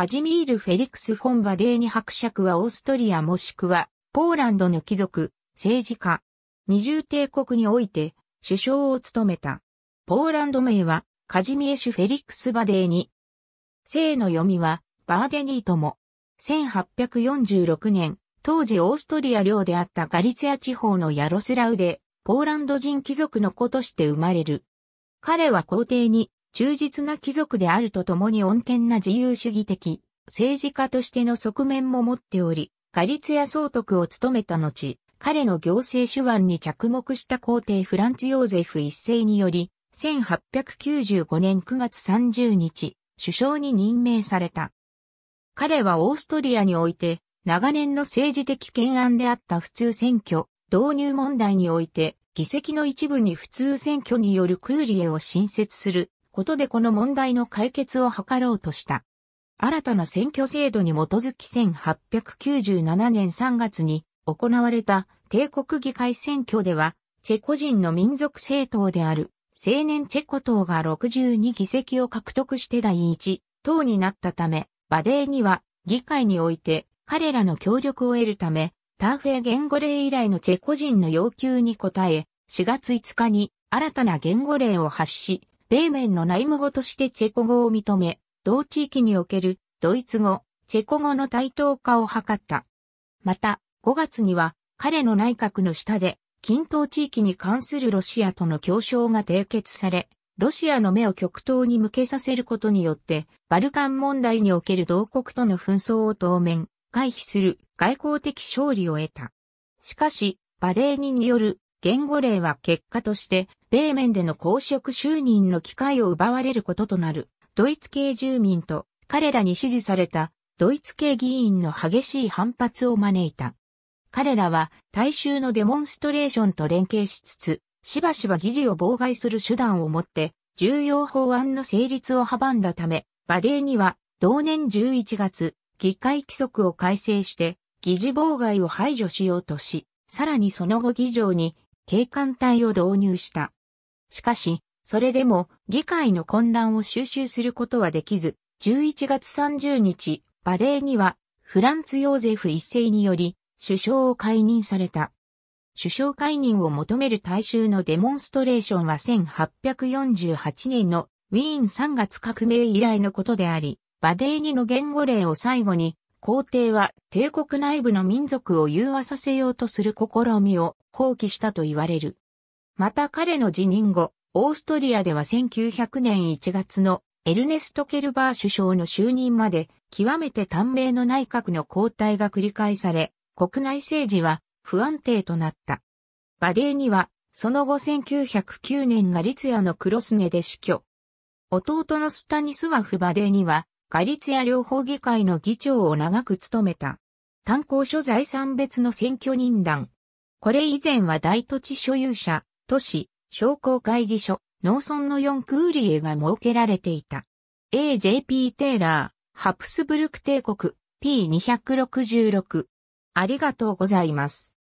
カジミール・フェリックス・フォン・バデーニ伯爵はオーストリアもしくはポーランドの貴族、政治家、二重帝国において首相を務めた。ポーランド名はカジミエシュ・フェリックス・バデーニ。姓の読みはバーデニーとも。1846年、当時オーストリア領であったガリツヤ地方のヤロスラウで、ポーランド人貴族の子として生まれる。彼は皇帝に忠実な貴族であるとともに穏健な自由主義的、政治家としての側面も持っており、リツや総督を務めた後、彼の行政手腕に着目した皇帝フランツ・ヨーゼフ一世により、1895年9月30日、首相に任命された。彼はオーストリアにおいて、長年の政治的懸案であった普通選挙、導入問題において、議席の一部に普通選挙によるクーリエを新設することでこの問題の解決を図ろうとした。新たな選挙制度に基づき1897年3月に行われた帝国議会選挙では、チェコ人の民族政党である青年チェコ党が62議席を獲得して第一党になったため、バデーには議会において彼らの協力を得るため、ターフェ言語令以来のチェコ人の要求に応え、4月5日に新たな言語令を発し、米面の内務語としてチェコ語を認め、同地域におけるドイツ語、チェコ語の対等化を図った。また、5月には彼の内閣の下で、近等地域に関するロシアとの協商が締結され、ロシアの目を極東に向けさせることによって、バルカン問題における同国との紛争を当面、回避する外交的勝利を得た。しかし、バレーニによる言語例は結果として米面での公職就任の機会を奪われることとなる、ドイツ系住民と彼らに支持されたドイツ系議員の激しい反発を招いた。彼らは大衆のデモンストレーションと連携しつつ、しばしば議事を妨害する手段をもって、重要法案の成立を阻んだため、バデーには同年11月、議会規則を改正して、議事妨害を排除しようとし、さらにその後議場に警官隊を導入した。しかし、それでも議会の混乱を収集することはできず、11月30日、バレーにはフランツ・ヨーゼフ一世により首相を解任された。首相解任を求める大衆のデモンストレーションは1848年のウィーン3月革命以来のことであり、バデーニの言語例を最後に、皇帝は帝国内部の民族を融和させようとする試みを放棄したと言われる。また彼の辞任後、オーストリアでは1900年1月のエルネスト・ケルバー首相の就任まで極めて短命の内閣の交代が繰り返され、国内政治は不安定となった。バデーには、その後1909年ガリツヤのクロスネで死去。弟のスタニスワフ・バデーには、ガリツヤ両方議会の議長を長く務めた。炭鉱所財産別の選挙人団。これ以前は大土地所有者、都市、商工会議所、農村の4クーリエが設けられていた。AJP テイラー、ハプスブルク帝国、P266。ありがとうございます。